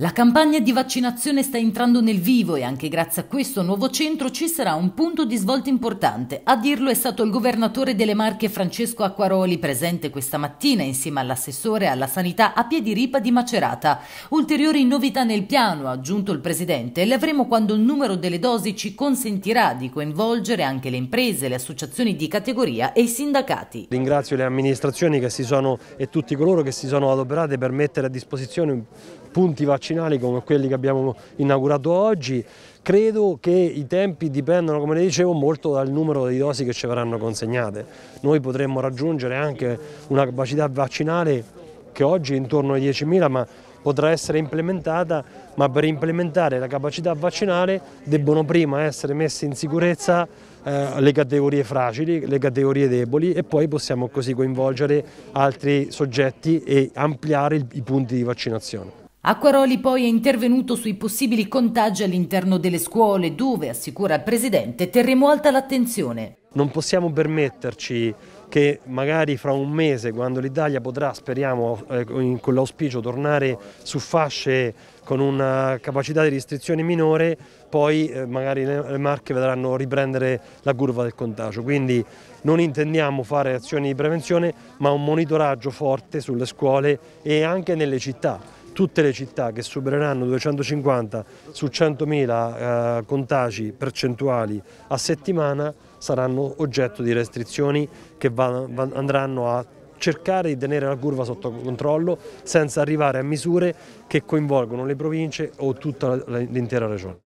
La campagna di vaccinazione sta entrando nel vivo e anche grazie a questo nuovo centro ci sarà un punto di svolta importante. A dirlo è stato il governatore delle Marche Francesco Acquaroli presente questa mattina insieme all'assessore alla sanità a Piediripa di Macerata. Ulteriori novità nel piano, ha aggiunto il presidente, le avremo quando il numero delle dosi ci consentirà di coinvolgere anche le imprese, le associazioni di categoria e i sindacati. Ringrazio le amministrazioni che si sono, e tutti coloro che si sono adoperati per mettere a disposizione punti vaccinali come quelli che abbiamo inaugurato oggi, credo che i tempi dipendano, come le dicevo, molto dal numero di dosi che ci verranno consegnate. Noi potremmo raggiungere anche una capacità vaccinale che oggi è intorno ai 10.000 ma potrà essere implementata, ma per implementare la capacità vaccinale debbono prima essere messe in sicurezza eh, le categorie fragili, le categorie deboli e poi possiamo così coinvolgere altri soggetti e ampliare il, i punti di vaccinazione. Acquaroli poi è intervenuto sui possibili contagi all'interno delle scuole, dove, assicura il Presidente, terremo alta l'attenzione. Non possiamo permetterci che magari fra un mese, quando l'Italia potrà, speriamo, eh, con l'auspicio, tornare su fasce con una capacità di restrizione minore, poi eh, magari le, le marche vedranno riprendere la curva del contagio. Quindi non intendiamo fare azioni di prevenzione, ma un monitoraggio forte sulle scuole e anche nelle città tutte le città che supereranno 250 su 100.000 eh, contagi percentuali a settimana saranno oggetto di restrizioni che van, van, andranno a cercare di tenere la curva sotto controllo senza arrivare a misure che coinvolgono le province o tutta l'intera regione.